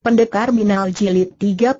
Pendekar Binal Jilid 30.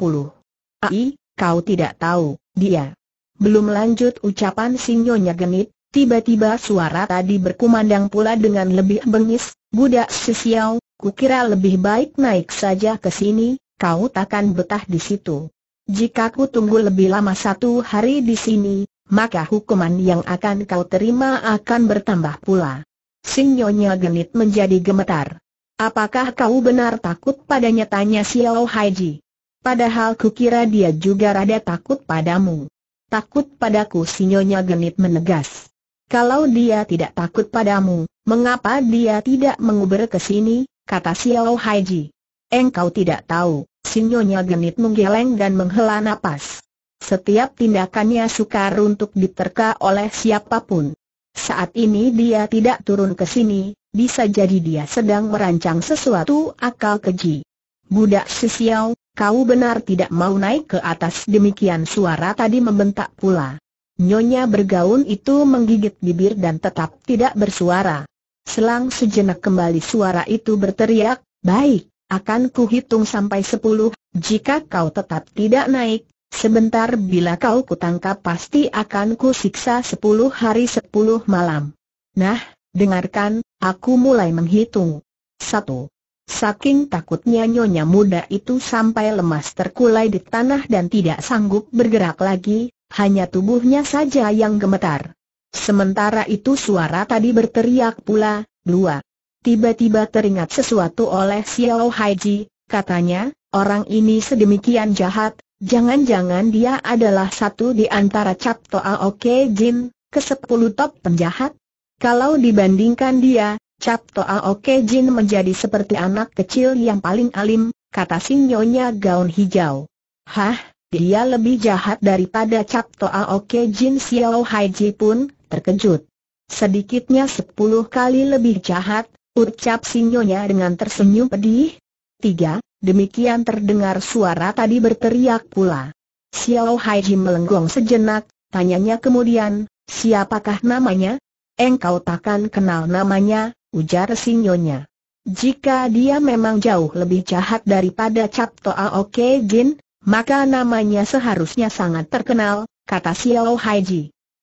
Ai, kau tidak tahu, dia. Belum lanjut ucapan sinyonya genit, tiba-tiba suara tadi berkumandang pula dengan lebih bengis, budak sisiau, kukira lebih baik naik saja ke sini, kau takkan betah di situ. Jika ku tunggu lebih lama satu hari di sini, maka hukuman yang akan kau terima akan bertambah pula. Sinyonya genit menjadi gemetar. Apakah kau benar takut padanya tanya Xiao Haiji? Padahal kukira dia juga rada takut padamu. Takut padaku sinyonya genit menegas. Kalau dia tidak takut padamu, mengapa dia tidak menguber ke sini, kata Xiao Haiji. Engkau tidak tahu, sinyonya genit menggeleng dan menghela napas. Setiap tindakannya sukar untuk diterka oleh siapapun. Saat ini dia tidak turun ke sini, bisa jadi dia sedang merancang sesuatu akal keji. Budak Sisiau, kau benar tidak mau naik ke atas demikian suara tadi membentak pula. Nyonya bergaun itu menggigit bibir dan tetap tidak bersuara. Selang sejenak kembali suara itu berteriak, baik, akan kuhitung sampai sepuluh, jika kau tetap tidak naik, Sebentar bila kau kutangkap pasti akan siksa sepuluh hari sepuluh malam. Nah, dengarkan, aku mulai menghitung. Satu. Saking takutnya nyonya muda itu sampai lemas terkulai di tanah dan tidak sanggup bergerak lagi, hanya tubuhnya saja yang gemetar. Sementara itu suara tadi berteriak pula, dua. Tiba-tiba teringat sesuatu oleh Xiao Haiji, katanya, orang ini sedemikian jahat, Jangan-jangan dia adalah satu di antara Cap Toa Oke Jin, ke sepuluh top penjahat? Kalau dibandingkan dia, Cap Toa Oke Jin menjadi seperti anak kecil yang paling alim, kata sinyonya gaun hijau. Hah, dia lebih jahat daripada Cap Toa Oke Jin Xiao Hai Ji pun, terkejut. Sedikitnya sepuluh kali lebih jahat, ucap sinyonya dengan tersenyum pedih, tiga, demikian terdengar suara tadi berteriak pula. Xiao Hai melenggong sejenak, tanyanya kemudian, siapakah namanya? Engkau takkan kenal namanya, ujar sinyonya. Jika dia memang jauh lebih jahat daripada Cap Toa Oke Jin, maka namanya seharusnya sangat terkenal, kata Xiao Hai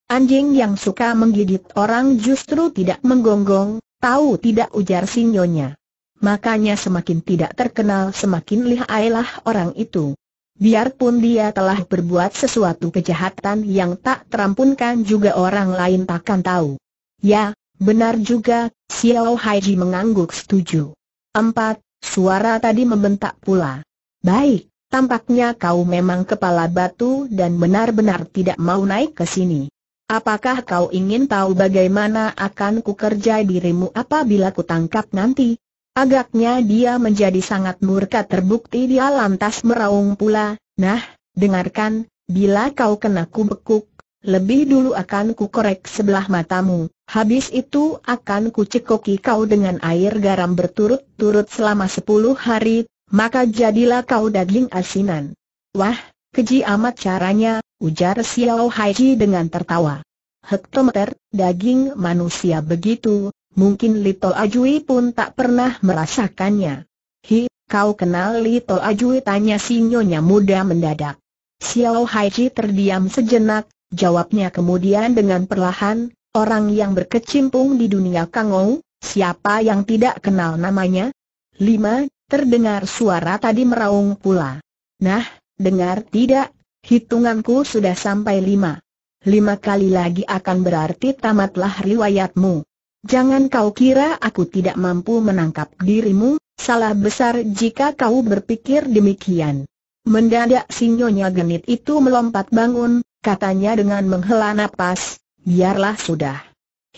Anjing yang suka menggigit orang justru tidak menggonggong, tahu tidak ujar sinyonya makanya semakin tidak terkenal semakin lihailah orang itu. Biarpun dia telah berbuat sesuatu kejahatan yang tak terampunkan juga orang lain takkan tahu. Ya, benar juga, Xiao Haiji mengangguk setuju. Empat, suara tadi membentak pula. Baik, tampaknya kau memang kepala batu dan benar-benar tidak mau naik ke sini. Apakah kau ingin tahu bagaimana akan kukerja dirimu apabila ku tangkap nanti? Agaknya dia menjadi sangat murka terbukti dia lantas meraung pula, nah, dengarkan, bila kau kena kubekuk, lebih dulu akan kukorek sebelah matamu, habis itu akan kucekoki kau dengan air garam berturut-turut selama sepuluh hari, maka jadilah kau daging asinan. Wah, keji amat caranya, ujar Xiao Haiji dengan tertawa. Hektometer, daging manusia begitu, Mungkin Lito Ajui pun tak pernah merasakannya. Hi, kau kenal Lito Ajui tanya Sinyonya muda mendadak. Xiao Haiji terdiam sejenak, jawabnya kemudian dengan perlahan, orang yang berkecimpung di dunia Kangou, siapa yang tidak kenal namanya? Lima, terdengar suara tadi meraung pula. Nah, dengar tidak, hitunganku sudah sampai lima. Lima kali lagi akan berarti tamatlah riwayatmu. Jangan kau kira aku tidak mampu menangkap dirimu, salah besar jika kau berpikir demikian. Mendadak sinyonya genit itu melompat bangun, katanya dengan menghela napas, biarlah sudah.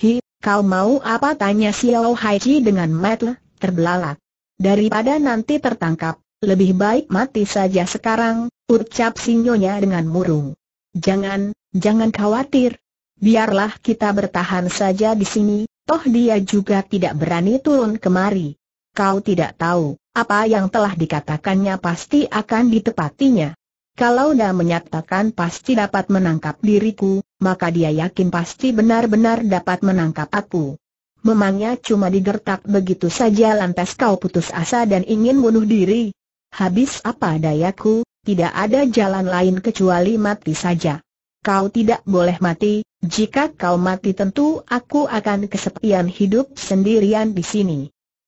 Hi, kau mau apa tanya Xiao Haiji dengan metel, terbelalak. Daripada nanti tertangkap, lebih baik mati saja sekarang, ucap sinyonya dengan murung. Jangan, jangan khawatir. Biarlah kita bertahan saja di sini, toh dia juga tidak berani turun kemari. Kau tidak tahu, apa yang telah dikatakannya pasti akan ditepatinya. Kalau dia menyatakan pasti dapat menangkap diriku, maka dia yakin pasti benar-benar dapat menangkap aku. Memangnya cuma digertak begitu saja lantas kau putus asa dan ingin bunuh diri? Habis apa dayaku, tidak ada jalan lain kecuali mati saja kau tidak boleh mati, jika kau mati tentu aku akan kesepian hidup sendirian di sini.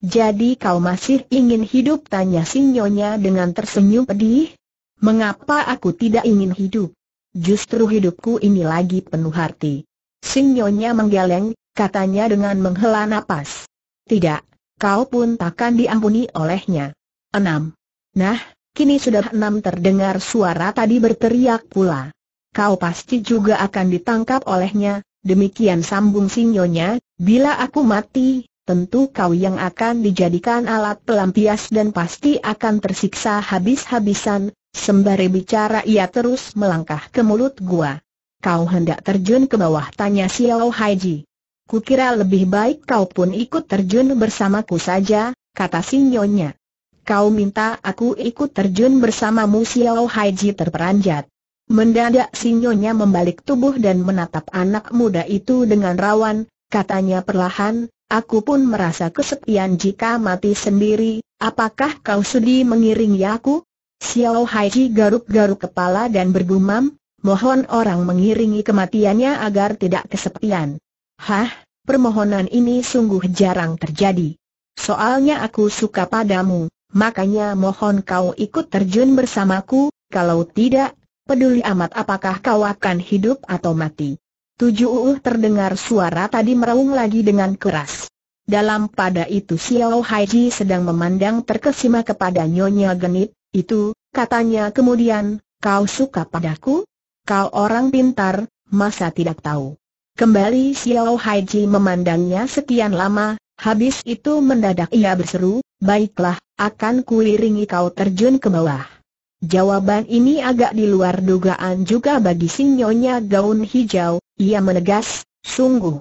Jadi kau masih ingin hidup? Tanya sinyonya dengan tersenyum pedih. Mengapa aku tidak ingin hidup? Justru hidupku ini lagi penuh arti. Sinyonya menggeleng, katanya dengan menghela napas. Tidak, kau pun takkan diampuni olehnya. Enam. Nah, kini sudah enam terdengar suara tadi berteriak pula kau pasti juga akan ditangkap olehnya, demikian sambung sinyonya, bila aku mati, tentu kau yang akan dijadikan alat pelampias dan pasti akan tersiksa habis-habisan, sembari bicara ia terus melangkah ke mulut gua. Kau hendak terjun ke bawah tanya Xiao Haiji. Kukira lebih baik kau pun ikut terjun bersamaku saja, kata sinyonya. Kau minta aku ikut terjun bersamamu Xiao Haiji terperanjat. Mendadak sinyonya membalik tubuh dan menatap anak muda itu dengan rawan, katanya perlahan, aku pun merasa kesepian jika mati sendiri, apakah kau sudi mengiringi aku? Xiao Haiji garuk-garuk kepala dan bergumam, mohon orang mengiringi kematiannya agar tidak kesepian. Hah, permohonan ini sungguh jarang terjadi. Soalnya aku suka padamu, makanya mohon kau ikut terjun bersamaku, kalau tidak, peduli amat apakah kau akan hidup atau mati. Tujuh uh terdengar suara tadi meraung lagi dengan keras. Dalam pada itu Xiao Haiji sedang memandang terkesima kepada Nyonya Genit, itu, katanya kemudian, kau suka padaku? Kau orang pintar, masa tidak tahu? Kembali Xiao Haiji memandangnya sekian lama, habis itu mendadak ia berseru, baiklah, akan kuiringi kau terjun ke bawah. Jawaban ini agak di luar dugaan juga bagi sinyonya gaun hijau, ia menegas, sungguh.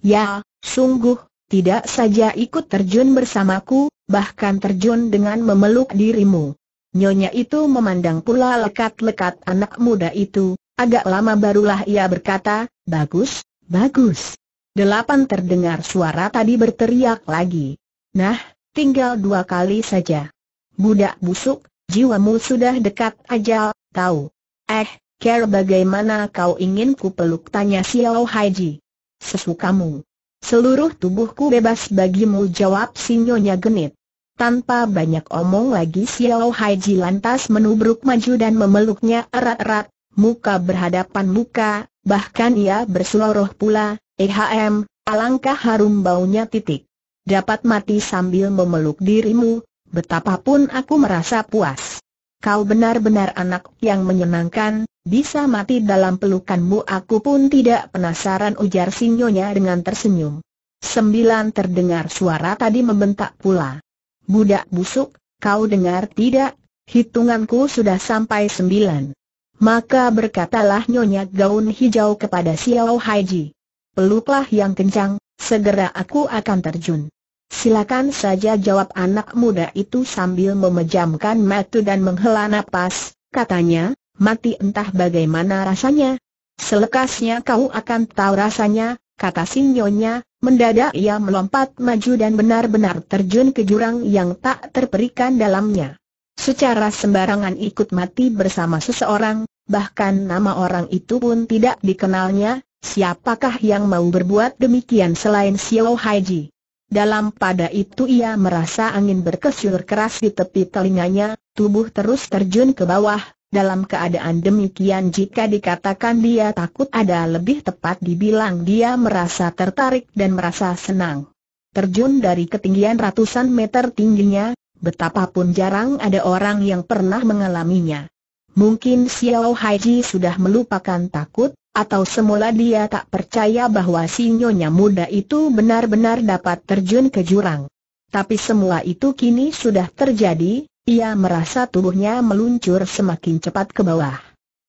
Ya, sungguh, tidak saja ikut terjun bersamaku, bahkan terjun dengan memeluk dirimu. Nyonya itu memandang pula lekat-lekat anak muda itu, agak lama barulah ia berkata, bagus, bagus. Delapan terdengar suara tadi berteriak lagi. Nah, tinggal dua kali saja. Budak busuk, Jiwamu sudah dekat ajal, tahu. Eh, care bagaimana kau ingin ku peluk tanya Xiao Haiji. Sesukamu. Seluruh tubuhku bebas bagimu jawab sinyonya genit. Tanpa banyak omong lagi Xiao Haiji lantas menubruk maju dan memeluknya erat-erat, muka berhadapan muka, bahkan ia berseloroh pula, ehm, alangkah harum baunya titik. Dapat mati sambil memeluk dirimu, Betapapun aku merasa puas. Kau benar-benar anak yang menyenangkan, bisa mati dalam pelukanmu aku pun tidak penasaran ujar Sinyonya dengan tersenyum. Sembilan terdengar suara tadi membentak pula. Budak busuk, kau dengar tidak? Hitunganku sudah sampai sembilan. Maka berkatalah Nyonya Gaun Hijau kepada Xiao Haiji. Peluklah yang kencang, segera aku akan terjun. Silakan saja jawab anak muda itu sambil memejamkan mata dan menghela nafas, katanya, mati entah bagaimana rasanya. Selekasnya kau akan tahu rasanya, kata sinyonya, mendadak ia melompat maju dan benar-benar terjun ke jurang yang tak terperikan dalamnya. Secara sembarangan ikut mati bersama seseorang, bahkan nama orang itu pun tidak dikenalnya, siapakah yang mau berbuat demikian selain Xiao Haiji. Dalam pada itu ia merasa angin berkesyur keras di tepi telinganya, tubuh terus terjun ke bawah, dalam keadaan demikian jika dikatakan dia takut ada lebih tepat dibilang dia merasa tertarik dan merasa senang. Terjun dari ketinggian ratusan meter tingginya, betapapun jarang ada orang yang pernah mengalaminya. Mungkin Xiao Haiji sudah melupakan takut, atau semula dia tak percaya bahwa si nyonya muda itu benar-benar dapat terjun ke jurang. Tapi semua itu kini sudah terjadi, ia merasa tubuhnya meluncur semakin cepat ke bawah.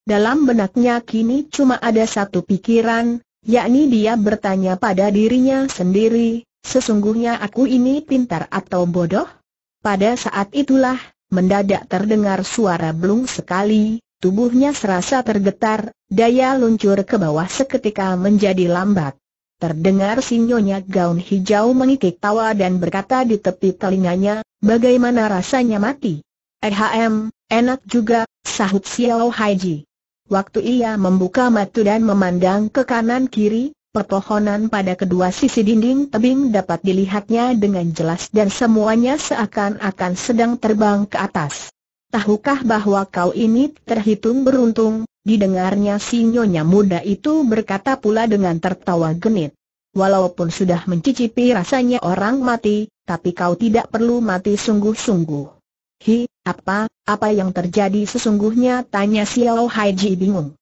Dalam benaknya kini cuma ada satu pikiran, yakni dia bertanya pada dirinya sendiri, sesungguhnya aku ini pintar atau bodoh? Pada saat itulah, mendadak terdengar suara belung sekali, Tubuhnya serasa tergetar, daya luncur ke bawah seketika menjadi lambat. Terdengar sinyonya gaun hijau mengikik tawa dan berkata di tepi telinganya, bagaimana rasanya mati? Ehm, enak juga, sahut Xiao Haiji. Waktu ia membuka mata dan memandang ke kanan kiri, Pepohonan pada kedua sisi dinding tebing dapat dilihatnya dengan jelas dan semuanya seakan-akan sedang terbang ke atas tahukah bahwa kau ini terhitung beruntung? Didengarnya si nyonya muda itu berkata pula dengan tertawa genit. Walaupun sudah mencicipi rasanya orang mati, tapi kau tidak perlu mati sungguh-sungguh. Hi, apa, apa yang terjadi sesungguhnya? Tanya Xiao Haiji bingung.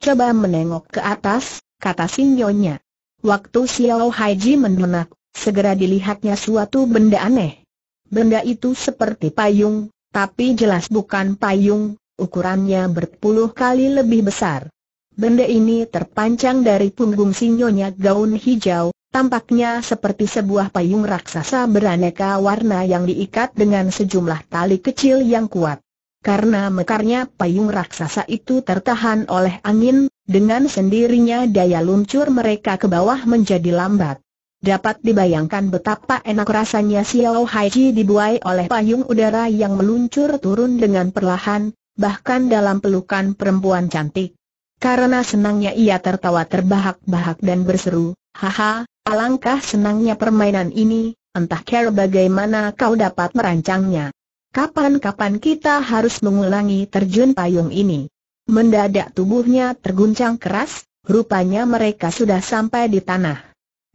Coba menengok ke atas, kata si nyonya. Waktu Xiao Haiji mendenak, segera dilihatnya suatu benda aneh. Benda itu seperti payung, tapi jelas bukan payung, ukurannya berpuluh kali lebih besar. Benda ini terpanjang dari punggung sinyonya gaun hijau, tampaknya seperti sebuah payung raksasa beraneka warna yang diikat dengan sejumlah tali kecil yang kuat. Karena mekarnya payung raksasa itu tertahan oleh angin, dengan sendirinya daya luncur mereka ke bawah menjadi lambat. Dapat dibayangkan betapa enak rasanya Xiao Haiji dibuai oleh payung udara yang meluncur turun dengan perlahan, bahkan dalam pelukan perempuan cantik. Karena senangnya ia tertawa terbahak-bahak dan berseru, Haha, alangkah senangnya permainan ini, entah kira bagaimana kau dapat merancangnya. Kapan-kapan kita harus mengulangi terjun payung ini. Mendadak tubuhnya terguncang keras, rupanya mereka sudah sampai di tanah.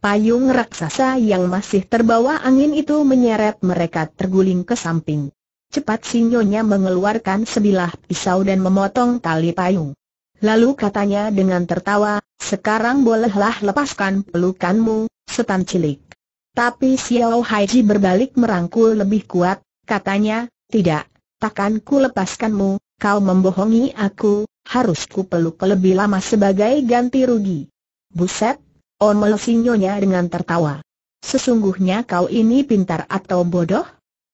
Payung raksasa yang masih terbawa angin itu menyeret mereka terguling ke samping. Cepat sinyonya mengeluarkan sebilah pisau dan memotong tali payung. Lalu katanya dengan tertawa, sekarang bolehlah lepaskan pelukanmu, setan cilik. Tapi Xiao Haiji berbalik merangkul lebih kuat, katanya, tidak, takkan ku lepaskanmu, kau membohongi aku, harus ku peluk lebih lama sebagai ganti rugi. Buset, Omel sinyonya dengan tertawa. Sesungguhnya kau ini pintar atau bodoh?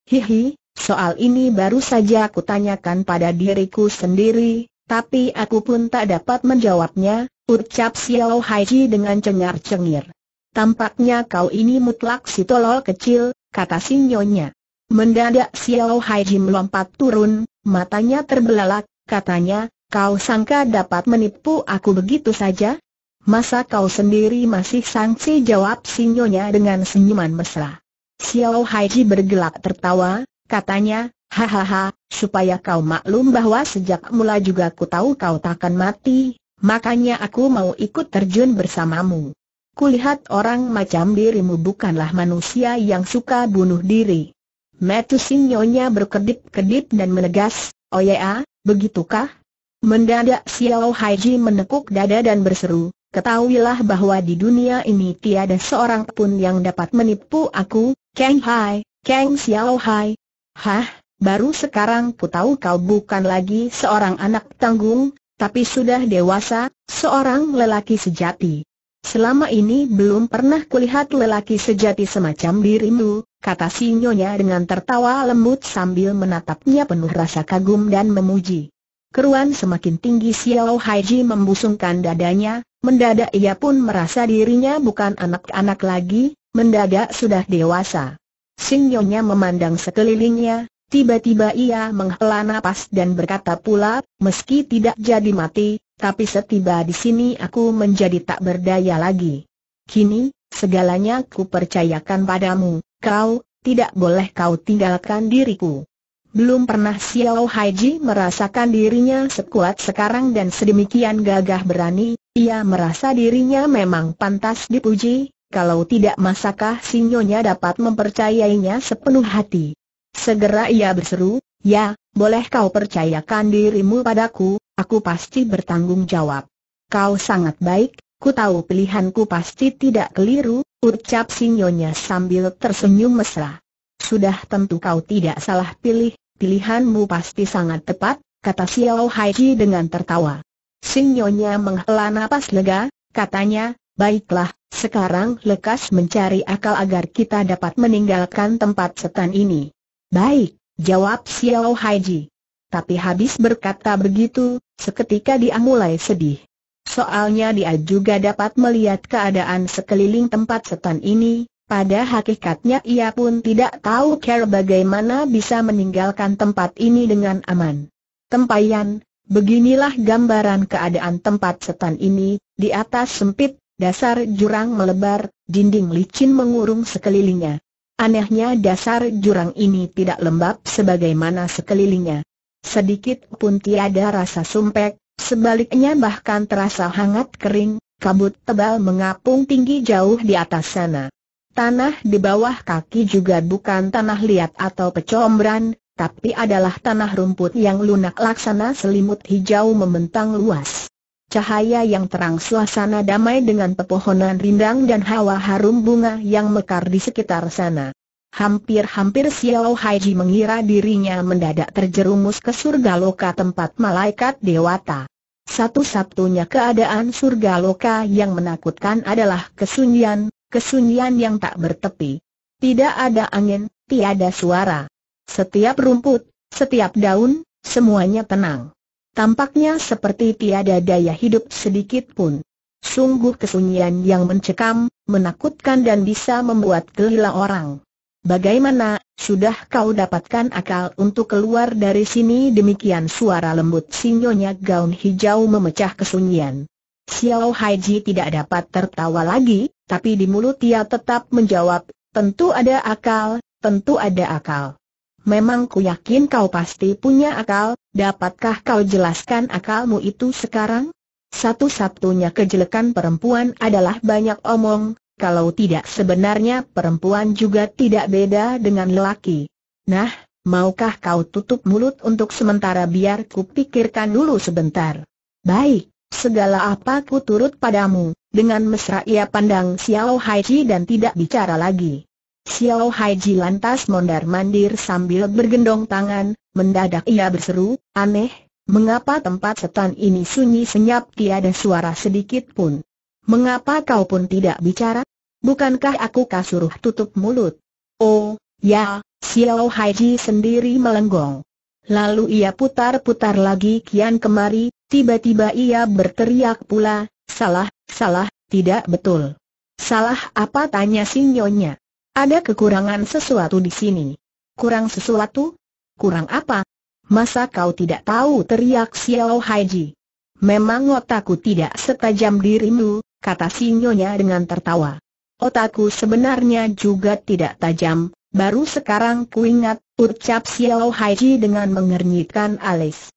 Hihi, soal ini baru saja aku tanyakan pada diriku sendiri, tapi aku pun tak dapat menjawabnya, ucap Xiao Haiji dengan cengar-cengir. Tampaknya kau ini mutlak si tolol kecil, kata sinyonya. Mendadak Xiao Haiji melompat turun, matanya terbelalak, katanya, kau sangka dapat menipu aku begitu saja? Masa kau sendiri masih sangsi jawab sinyonya dengan senyuman mesra. Xiao Haiji bergelak tertawa, katanya, hahaha, supaya kau maklum bahwa sejak mula juga ku tahu kau takkan mati, makanya aku mau ikut terjun bersamamu. Kulihat orang macam dirimu bukanlah manusia yang suka bunuh diri. Metu sinyonya berkedip-kedip dan menegas, oh ya, begitukah? Mendadak Xiao Haiji menekuk dada dan berseru, Ketahuilah bahwa di dunia ini tiada seorang pun yang dapat menipu aku, Kang Hai, Kang Xiao Hai. Hah, baru sekarang ku tahu kau bukan lagi seorang anak tanggung, tapi sudah dewasa, seorang lelaki sejati. Selama ini belum pernah kulihat lelaki sejati semacam dirimu, kata Sinyonya dengan tertawa lembut sambil menatapnya penuh rasa kagum dan memuji. Keruan semakin tinggi Xiao Haiji membusungkan dadanya, mendadak ia pun merasa dirinya bukan anak-anak lagi, mendadak sudah dewasa. Sinyonya memandang sekelilingnya, tiba-tiba ia menghela nafas dan berkata pula, meski tidak jadi mati, tapi setiba di sini aku menjadi tak berdaya lagi. Kini, segalanya ku percayakan padamu, kau, tidak boleh kau tinggalkan diriku. Belum pernah Xiao Haiji merasakan dirinya sekuat sekarang dan sedemikian gagah berani, ia merasa dirinya memang pantas dipuji, kalau tidak masakah sinyonya dapat mempercayainya sepenuh hati. Segera ia berseru, ya, boleh kau percayakan dirimu padaku, aku pasti bertanggung jawab. Kau sangat baik, ku tahu pilihanku pasti tidak keliru, ucap sinyonya sambil tersenyum mesra. Sudah tentu kau tidak salah pilih, Pilihanmu pasti sangat tepat, kata Xiao Haiji dengan tertawa. Sing Nyonya menghela napas lega, katanya, baiklah, sekarang lekas mencari akal agar kita dapat meninggalkan tempat setan ini. Baik, jawab Xiao Haiji. Tapi habis berkata begitu, seketika dia mulai sedih. Soalnya dia juga dapat melihat keadaan sekeliling tempat setan ini, pada hakikatnya ia pun tidak tahu care bagaimana bisa meninggalkan tempat ini dengan aman. Tempayan, beginilah gambaran keadaan tempat setan ini, di atas sempit, dasar jurang melebar, dinding licin mengurung sekelilingnya. Anehnya dasar jurang ini tidak lembab sebagaimana sekelilingnya. Sedikit pun tiada rasa sumpek, sebaliknya bahkan terasa hangat kering, kabut tebal mengapung tinggi jauh di atas sana. Tanah di bawah kaki juga bukan tanah liat atau pecombran, tapi adalah tanah rumput yang lunak laksana selimut hijau membentang luas. Cahaya yang terang suasana damai dengan pepohonan rindang dan hawa harum bunga yang mekar di sekitar sana. Hampir-hampir Xiao Haiji mengira dirinya mendadak terjerumus ke surga loka tempat malaikat dewata. Satu-satunya keadaan surga loka yang menakutkan adalah kesunyian, kesunyian yang tak bertepi. Tidak ada angin, tiada suara. Setiap rumput, setiap daun, semuanya tenang. Tampaknya seperti tiada daya hidup sedikit pun. Sungguh kesunyian yang mencekam, menakutkan dan bisa membuat gelila orang. Bagaimana, sudah kau dapatkan akal untuk keluar dari sini demikian suara lembut sinyonya gaun hijau memecah kesunyian. Xiao Haiji tidak dapat tertawa lagi, tapi di mulut ia tetap menjawab, tentu ada akal, tentu ada akal. Memang ku yakin kau pasti punya akal, dapatkah kau jelaskan akalmu itu sekarang? Satu-satunya kejelekan perempuan adalah banyak omong, kalau tidak sebenarnya perempuan juga tidak beda dengan lelaki. Nah, maukah kau tutup mulut untuk sementara biar ku pikirkan dulu sebentar? Baik, segala apa ku turut padamu, dengan mesra ia pandang Xiao Haiji dan tidak bicara lagi. Xiao Haiji lantas mondar-mandir sambil bergendong tangan, mendadak ia berseru, aneh, mengapa tempat setan ini sunyi senyap tiada suara sedikit pun? Mengapa kau pun tidak bicara? Bukankah aku kasuruh tutup mulut? Oh, ya, Xiao Haiji sendiri melenggong. Lalu ia putar-putar lagi kian kemari, tiba-tiba ia berteriak pula, Salah, salah, tidak betul. Salah apa tanya sinyonya? Ada kekurangan sesuatu di sini. Kurang sesuatu? Kurang apa? Masa kau tidak tahu teriak Xiao Haiji. Memang otakku tidak setajam dirimu, kata sinyonya dengan tertawa. Otakku sebenarnya juga tidak tajam, baru sekarang kuingat, ucap Xiao Haiji dengan mengernyitkan alis.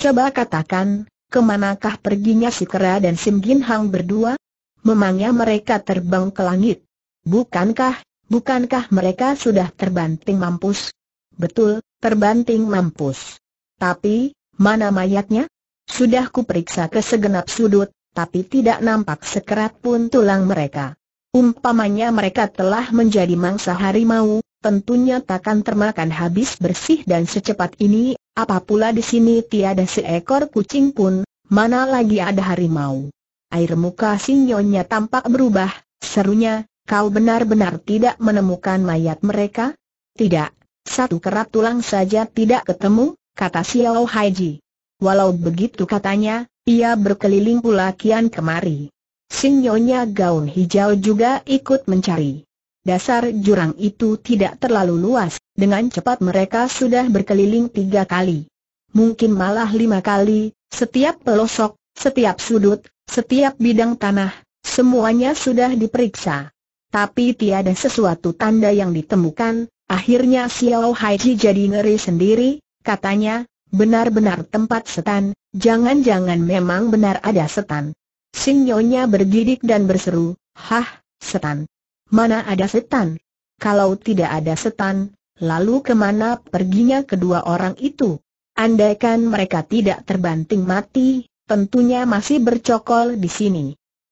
Coba katakan, Kemanakah perginya si Kera dan Sim Gin Hang berdua? Memangnya mereka terbang ke langit? Bukankah, bukankah mereka sudah terbanting mampus? Betul, terbanting mampus. Tapi, mana mayatnya? Sudah kuperiksa ke segenap sudut, tapi tidak nampak sekerat pun tulang mereka. Umpamanya mereka telah menjadi mangsa harimau, tentunya takkan termakan habis bersih dan secepat ini, apa di sini tiada seekor kucing pun, mana lagi ada harimau. Air muka sinyonya tampak berubah, serunya, kau benar-benar tidak menemukan mayat mereka? Tidak, satu kerat tulang saja tidak ketemu, kata Xiao Haiji. Walau begitu katanya, ia berkeliling pula kian kemari. Sinyonya gaun hijau juga ikut mencari. Dasar jurang itu tidak terlalu luas, dengan cepat mereka sudah berkeliling tiga kali. Mungkin malah lima kali, setiap pelosok, setiap sudut, setiap bidang tanah, semuanya sudah diperiksa. Tapi tiada sesuatu tanda yang ditemukan, akhirnya Xiao Haiji jadi ngeri sendiri, katanya, benar-benar tempat setan, jangan-jangan memang benar ada setan. Sinyonya bergidik dan berseru, hah, setan. Mana ada setan? Kalau tidak ada setan, lalu kemana perginya kedua orang itu? Andaikan mereka tidak terbanting mati, tentunya masih bercokol di sini.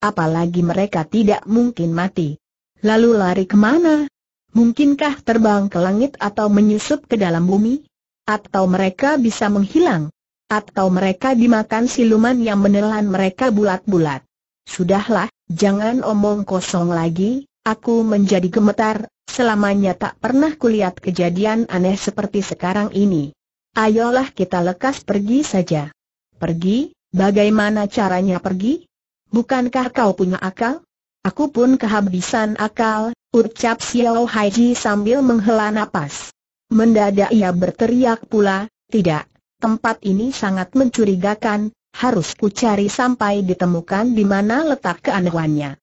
Apalagi mereka tidak mungkin mati. Lalu lari kemana? Mungkinkah terbang ke langit atau menyusup ke dalam bumi? Atau mereka bisa menghilang? Atau mereka dimakan siluman yang menelan mereka bulat-bulat? Sudahlah, jangan omong kosong lagi, Aku menjadi gemetar, selamanya tak pernah kulihat kejadian aneh seperti sekarang ini. Ayolah kita lekas pergi saja. Pergi? Bagaimana caranya pergi? Bukankah kau punya akal? Aku pun kehabisan akal, ucap Xiao Haiji sambil menghela nafas. Mendadak ia berteriak pula, tidak, tempat ini sangat mencurigakan, harus ku cari sampai ditemukan di mana letak keanehannya.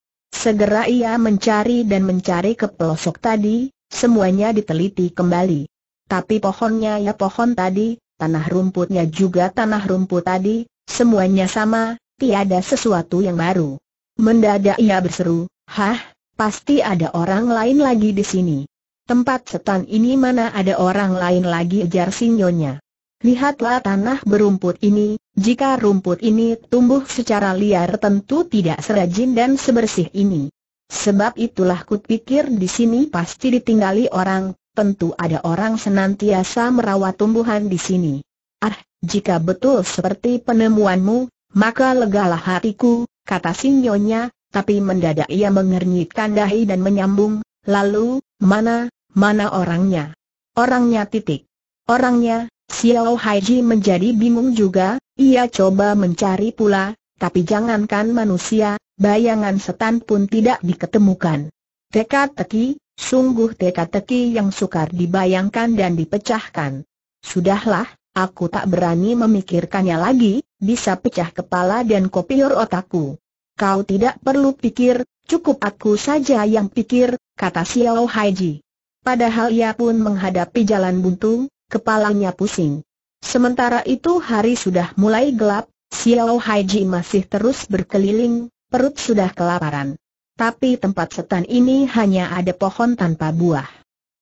Segera ia mencari dan mencari ke pelosok tadi, semuanya diteliti kembali. Tapi pohonnya ya pohon tadi, tanah rumputnya juga tanah rumput tadi, semuanya sama, tiada sesuatu yang baru. Mendadak ia berseru, Hah, pasti ada orang lain lagi di sini. Tempat setan ini mana ada orang lain lagi ujar sinyonya. Lihatlah tanah berumput ini, jika rumput ini tumbuh secara liar tentu tidak serajin dan sebersih ini. Sebab itulah kupikir di sini pasti ditinggali orang, tentu ada orang senantiasa merawat tumbuhan di sini. Ah, jika betul seperti penemuanmu, maka legalah hatiku, kata sinyonya, tapi mendadak ia mengernyitkan dahi dan menyambung, lalu, mana, mana orangnya? Orangnya titik. Orangnya, Xiao Haiji menjadi bingung juga, ia coba mencari pula, tapi jangankan manusia, bayangan setan pun tidak diketemukan. Teka-teki, sungguh teka-teki yang sukar dibayangkan dan dipecahkan. Sudahlah, aku tak berani memikirkannya lagi, bisa pecah kepala dan kopior otakku. Kau tidak perlu pikir, cukup aku saja yang pikir, kata Xiao Haiji. Padahal ia pun menghadapi jalan buntung, kepalanya pusing. Sementara itu hari sudah mulai gelap, Xiao Haiji masih terus berkeliling, perut sudah kelaparan. Tapi tempat setan ini hanya ada pohon tanpa buah.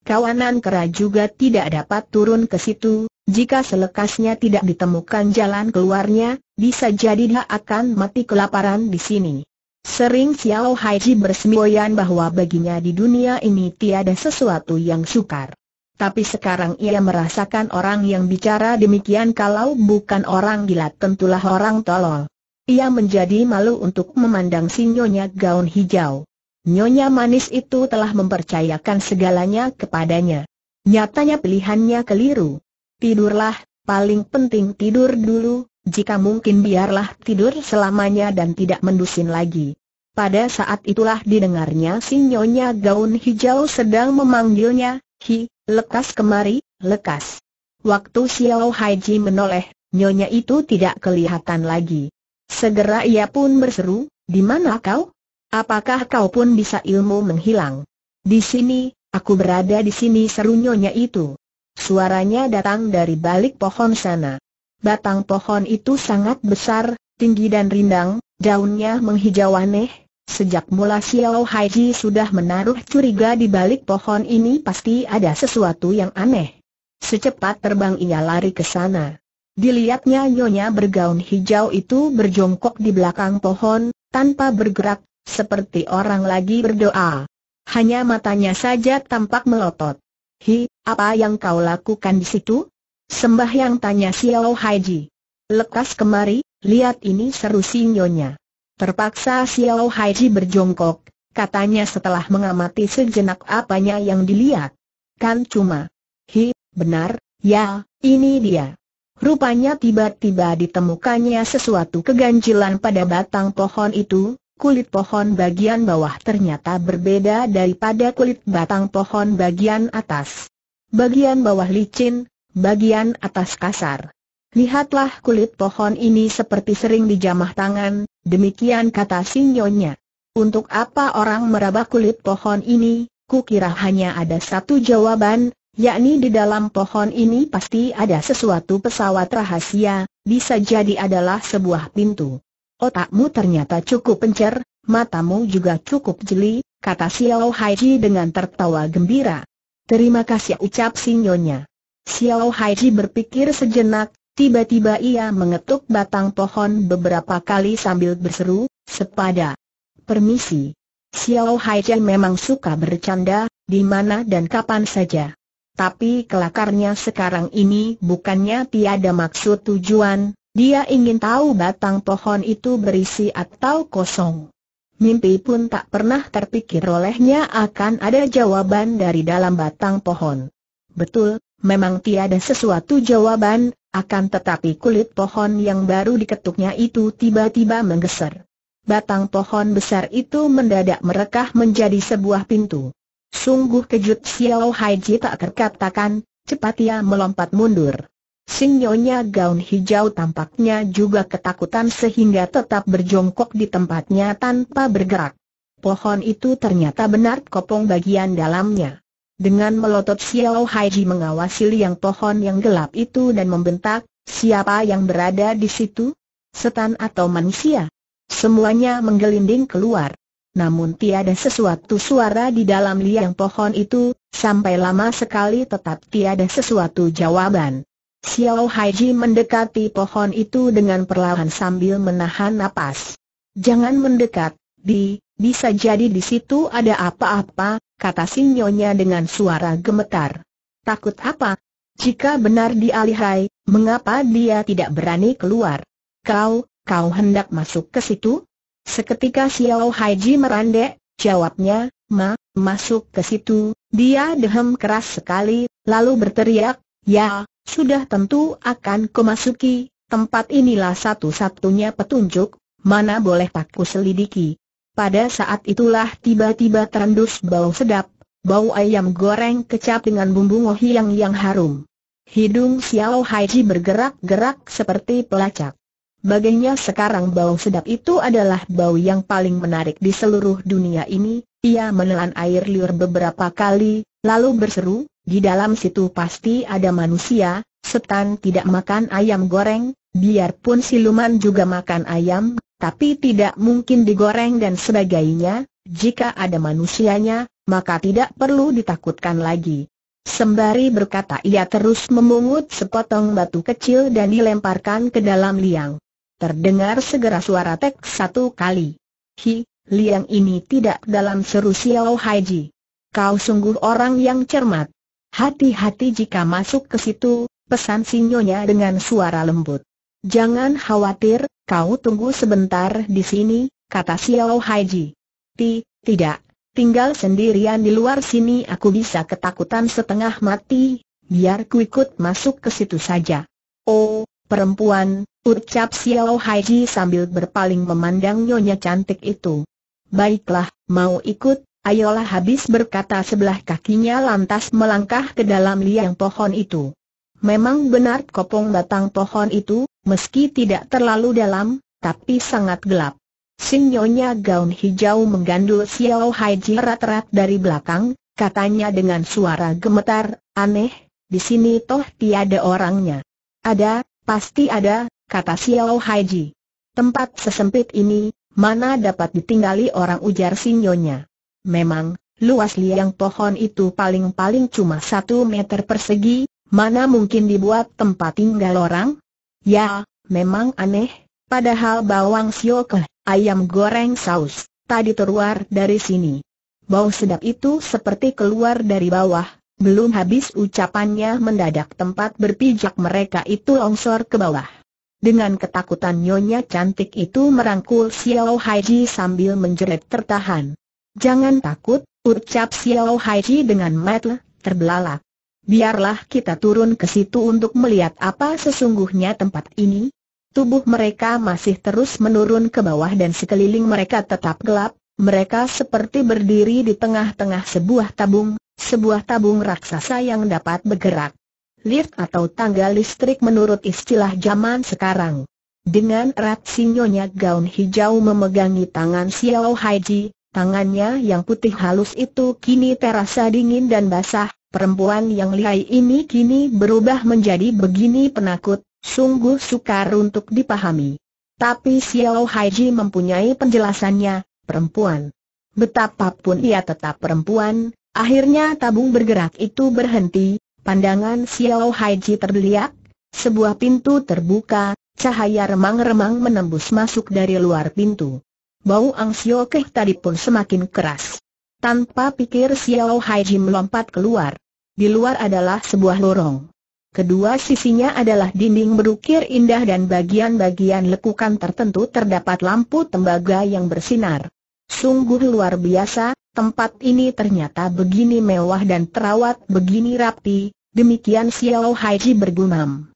Kawanan kera juga tidak dapat turun ke situ, jika selekasnya tidak ditemukan jalan keluarnya, bisa jadi dia akan mati kelaparan di sini. Sering Xiao Haiji bersemboyan bahwa baginya di dunia ini tiada sesuatu yang sukar. Tapi sekarang ia merasakan orang yang bicara demikian kalau bukan orang gila tentulah orang tolol. Ia menjadi malu untuk memandang si Nyonya gaun hijau. Nyonya manis itu telah mempercayakan segalanya kepadanya. Nyatanya pilihannya keliru. Tidurlah, paling penting tidur dulu, jika mungkin biarlah tidur selamanya dan tidak mendusin lagi. Pada saat itulah didengarnya si Nyonya gaun hijau sedang memanggilnya, Hi, lekas kemari, lekas. Waktu Xiao Haiji menoleh, nyonya itu tidak kelihatan lagi. Segera ia pun berseru, di mana kau? Apakah kau pun bisa ilmu menghilang? Di sini, aku berada di sini seru nyonya itu. Suaranya datang dari balik pohon sana. Batang pohon itu sangat besar, tinggi dan rindang, daunnya menghijau aneh, Sejak mula Xiao Haiji sudah menaruh curiga di balik pohon ini pasti ada sesuatu yang aneh. Secepat terbang ia lari ke sana. Dilihatnya nyonya bergaun hijau itu berjongkok di belakang pohon, tanpa bergerak, seperti orang lagi berdoa. Hanya matanya saja tampak melotot. Hi, apa yang kau lakukan di situ? Sembah yang tanya Xiao Haiji. Lekas kemari, lihat ini seru si nyonya. Terpaksa Xiao Haiji berjongkok, katanya setelah mengamati sejenak apanya yang dilihat. Kan cuma, hi, benar, ya, ini dia. Rupanya tiba-tiba ditemukannya sesuatu keganjilan pada batang pohon itu, kulit pohon bagian bawah ternyata berbeda daripada kulit batang pohon bagian atas. Bagian bawah licin, bagian atas kasar. Lihatlah kulit pohon ini seperti sering dijamah tangan, Demikian kata Sinyonya. Untuk apa orang meraba kulit pohon ini, kukira hanya ada satu jawaban, yakni di dalam pohon ini pasti ada sesuatu pesawat rahasia, bisa jadi adalah sebuah pintu. Otakmu ternyata cukup pencer, matamu juga cukup jeli, kata Xiao Haiji dengan tertawa gembira. Terima kasih ucap sinyonya. Xiao Haiji berpikir sejenak, Tiba-tiba ia mengetuk batang pohon beberapa kali sambil berseru, sepada. Permisi. Xiao Hai Chen memang suka bercanda, di mana dan kapan saja. Tapi kelakarnya sekarang ini bukannya tiada maksud tujuan, dia ingin tahu batang pohon itu berisi atau kosong. Mimpi pun tak pernah terpikir olehnya akan ada jawaban dari dalam batang pohon. Betul, memang tiada sesuatu jawaban, akan tetapi kulit pohon yang baru diketuknya itu tiba-tiba menggeser. Batang pohon besar itu mendadak merekah menjadi sebuah pintu. Sungguh kejut Xiao Haiji tak terkatakan, cepat ia melompat mundur. Sinyonya gaun hijau tampaknya juga ketakutan sehingga tetap berjongkok di tempatnya tanpa bergerak. Pohon itu ternyata benar kopong bagian dalamnya. Dengan melotot Xiao Haiji mengawasi liang pohon yang gelap itu dan membentak, siapa yang berada di situ? Setan atau manusia? Semuanya menggelinding keluar. Namun tiada sesuatu suara di dalam liang pohon itu, sampai lama sekali tetap tiada sesuatu jawaban. Xiao Haiji mendekati pohon itu dengan perlahan sambil menahan napas. Jangan mendekat, Di, bisa jadi di situ ada apa-apa, kata sinyonya dengan suara gemetar. Takut apa? Jika benar dia lihai, mengapa dia tidak berani keluar? Kau, kau hendak masuk ke situ? Seketika Xiao Haiji merandek, jawabnya, ma, masuk ke situ, dia dehem keras sekali, lalu berteriak, ya, sudah tentu akan kumasuki, tempat inilah satu-satunya petunjuk, mana boleh aku selidiki. Pada saat itulah tiba-tiba terendus bau sedap, bau ayam goreng kecap dengan bumbu ngohiang yang harum. Hidung Xiao Haiji bergerak-gerak seperti pelacak. Baginya sekarang bau sedap itu adalah bau yang paling menarik di seluruh dunia ini. Ia menelan air liur beberapa kali, lalu berseru, di dalam situ pasti ada manusia, setan tidak makan ayam goreng, biarpun siluman juga makan ayam, tapi tidak mungkin digoreng dan sebagainya, jika ada manusianya, maka tidak perlu ditakutkan lagi. Sembari berkata ia terus memungut sepotong batu kecil dan dilemparkan ke dalam liang. Terdengar segera suara tek satu kali. Hi, liang ini tidak dalam seru Xiao Haiji. Kau sungguh orang yang cermat. Hati-hati jika masuk ke situ, pesan sinyonya dengan suara lembut. Jangan khawatir, kau tunggu sebentar di sini, kata Xiao Haiji. Ti, tidak, tinggal sendirian di luar sini aku bisa ketakutan setengah mati, biar ku ikut masuk ke situ saja. Oh, perempuan, ucap Xiao Haiji sambil berpaling memandang nyonya cantik itu. Baiklah, mau ikut, ayolah habis berkata sebelah kakinya lantas melangkah ke dalam liang pohon itu. Memang benar kopong batang pohon itu, meski tidak terlalu dalam, tapi sangat gelap. Sinyonya gaun hijau menggandul Xiao Haiji rat-rat dari belakang, katanya dengan suara gemetar, aneh, di sini toh tiada orangnya. Ada, pasti ada, kata Xiao Haiji. Tempat sesempit ini, mana dapat ditinggali orang ujar Sinyonya. Memang, luas liang pohon itu paling-paling cuma satu meter persegi, Mana mungkin dibuat tempat tinggal orang? Ya, memang aneh, padahal bawang siokeh, ayam goreng saus, tadi terluar dari sini. Bau sedap itu seperti keluar dari bawah, belum habis ucapannya mendadak tempat berpijak mereka itu longsor ke bawah. Dengan ketakutan nyonya cantik itu merangkul Xiao Haiji sambil menjerit tertahan. Jangan takut, ucap Xiao Haiji dengan metel, terbelalak biarlah kita turun ke situ untuk melihat apa sesungguhnya tempat ini. Tubuh mereka masih terus menurun ke bawah dan sekeliling mereka tetap gelap, mereka seperti berdiri di tengah-tengah sebuah tabung, sebuah tabung raksasa yang dapat bergerak. Lift atau tangga listrik menurut istilah zaman sekarang. Dengan erat sinyonya gaun hijau memegangi tangan Xiao Haiji, tangannya yang putih halus itu kini terasa dingin dan basah, perempuan yang lihai ini kini berubah menjadi begini penakut, sungguh sukar untuk dipahami. Tapi Xiao Haiji mempunyai penjelasannya, perempuan. Betapapun ia tetap perempuan, akhirnya tabung bergerak itu berhenti, pandangan Xiao Haiji terbeliak, sebuah pintu terbuka, cahaya remang-remang menembus masuk dari luar pintu. Bau Ang Xiao Keh tadi pun semakin keras. Tanpa pikir Xiao Haiji melompat keluar. Di luar adalah sebuah lorong. Kedua sisinya adalah dinding berukir indah dan bagian-bagian lekukan tertentu terdapat lampu tembaga yang bersinar. Sungguh luar biasa, tempat ini ternyata begini mewah dan terawat begini rapi, demikian Xiao Haiji bergumam.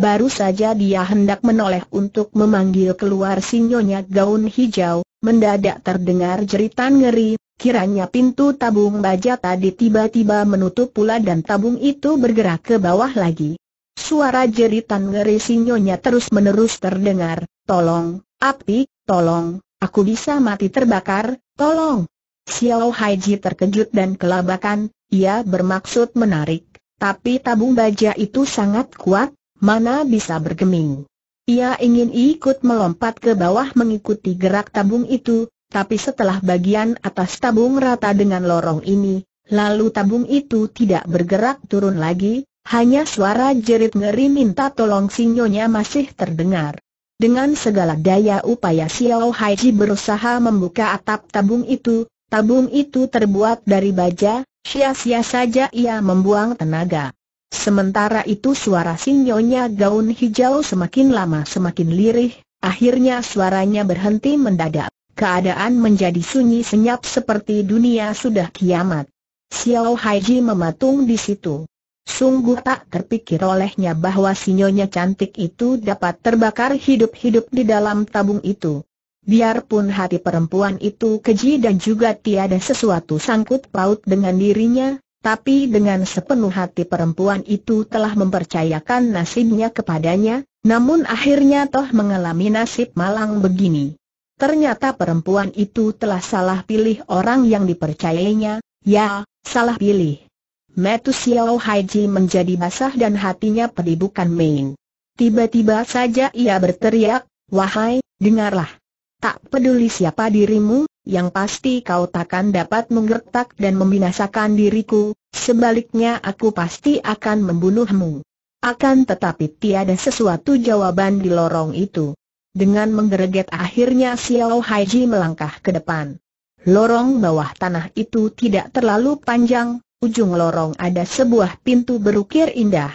Baru saja dia hendak menoleh untuk memanggil keluar sinyonya gaun hijau, mendadak terdengar jeritan ngeri, Kiranya pintu tabung baja tadi tiba-tiba menutup pula dan tabung itu bergerak ke bawah lagi. Suara jeritan ngeri Sinyonya terus-menerus terdengar, tolong, api, tolong, aku bisa mati terbakar, tolong. Xiao Haiji terkejut dan kelabakan, ia bermaksud menarik, tapi tabung baja itu sangat kuat, mana bisa bergeming. Ia ingin ikut melompat ke bawah mengikuti gerak tabung itu, tapi setelah bagian atas tabung rata dengan lorong ini, lalu tabung itu tidak bergerak turun lagi, hanya suara jerit ngeri minta tolong sinyonya masih terdengar. Dengan segala daya upaya Xiao Haiji berusaha membuka atap tabung itu, tabung itu terbuat dari baja, sia-sia saja ia membuang tenaga. Sementara itu suara sinyonya gaun hijau semakin lama semakin lirih, akhirnya suaranya berhenti mendadak keadaan menjadi sunyi senyap seperti dunia sudah kiamat. Xiao Haiji mematung di situ. Sungguh tak terpikir olehnya bahwa sinyonya cantik itu dapat terbakar hidup-hidup di dalam tabung itu. Biarpun hati perempuan itu keji dan juga tiada sesuatu sangkut paut dengan dirinya, tapi dengan sepenuh hati perempuan itu telah mempercayakan nasibnya kepadanya, namun akhirnya toh mengalami nasib malang begini. Ternyata perempuan itu telah salah pilih orang yang dipercayainya, ya, salah pilih. Metu Xiao Haiji menjadi basah dan hatinya pedih bukan main. Tiba-tiba saja ia berteriak, wahai, dengarlah. Tak peduli siapa dirimu, yang pasti kau takkan dapat menggertak dan membinasakan diriku, sebaliknya aku pasti akan membunuhmu. Akan tetapi tiada sesuatu jawaban di lorong itu. Dengan menggereget akhirnya Xiao Haiji melangkah ke depan. Lorong bawah tanah itu tidak terlalu panjang, ujung lorong ada sebuah pintu berukir indah.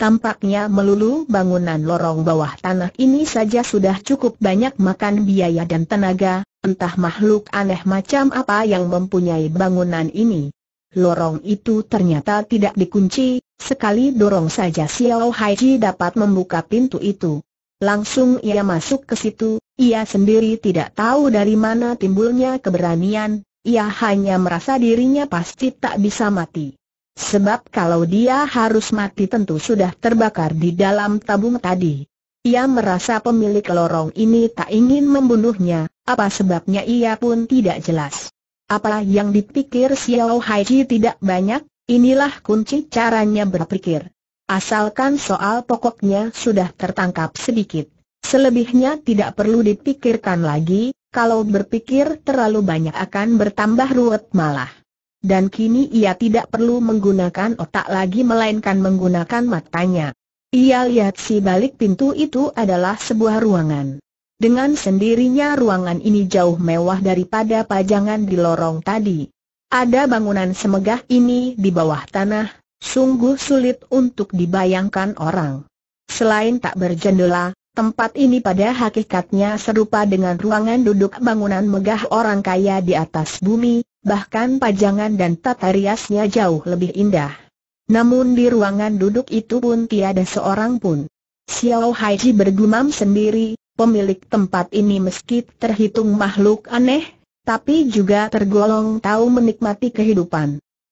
Tampaknya melulu bangunan lorong bawah tanah ini saja sudah cukup banyak makan biaya dan tenaga, entah makhluk aneh macam apa yang mempunyai bangunan ini. Lorong itu ternyata tidak dikunci, sekali dorong saja Xiao Haiji dapat membuka pintu itu. Langsung ia masuk ke situ, ia sendiri tidak tahu dari mana timbulnya keberanian, ia hanya merasa dirinya pasti tak bisa mati. Sebab kalau dia harus mati tentu sudah terbakar di dalam tabung tadi. Ia merasa pemilik lorong ini tak ingin membunuhnya, apa sebabnya ia pun tidak jelas. Apalah yang dipikir Xiao Haiji tidak banyak, inilah kunci caranya berpikir. Asalkan soal pokoknya sudah tertangkap sedikit. Selebihnya tidak perlu dipikirkan lagi, kalau berpikir terlalu banyak akan bertambah ruwet malah. Dan kini ia tidak perlu menggunakan otak lagi melainkan menggunakan matanya. Ia lihat si balik pintu itu adalah sebuah ruangan. Dengan sendirinya ruangan ini jauh mewah daripada pajangan di lorong tadi. Ada bangunan semegah ini di bawah tanah, sungguh sulit untuk dibayangkan orang. Selain tak berjendela, tempat ini pada hakikatnya serupa dengan ruangan duduk bangunan megah orang kaya di atas bumi, bahkan pajangan dan tata riasnya jauh lebih indah. Namun di ruangan duduk itu pun tiada seorang pun. Xiao Haiji bergumam sendiri, pemilik tempat ini meski terhitung makhluk aneh, tapi juga tergolong tahu menikmati kehidupan.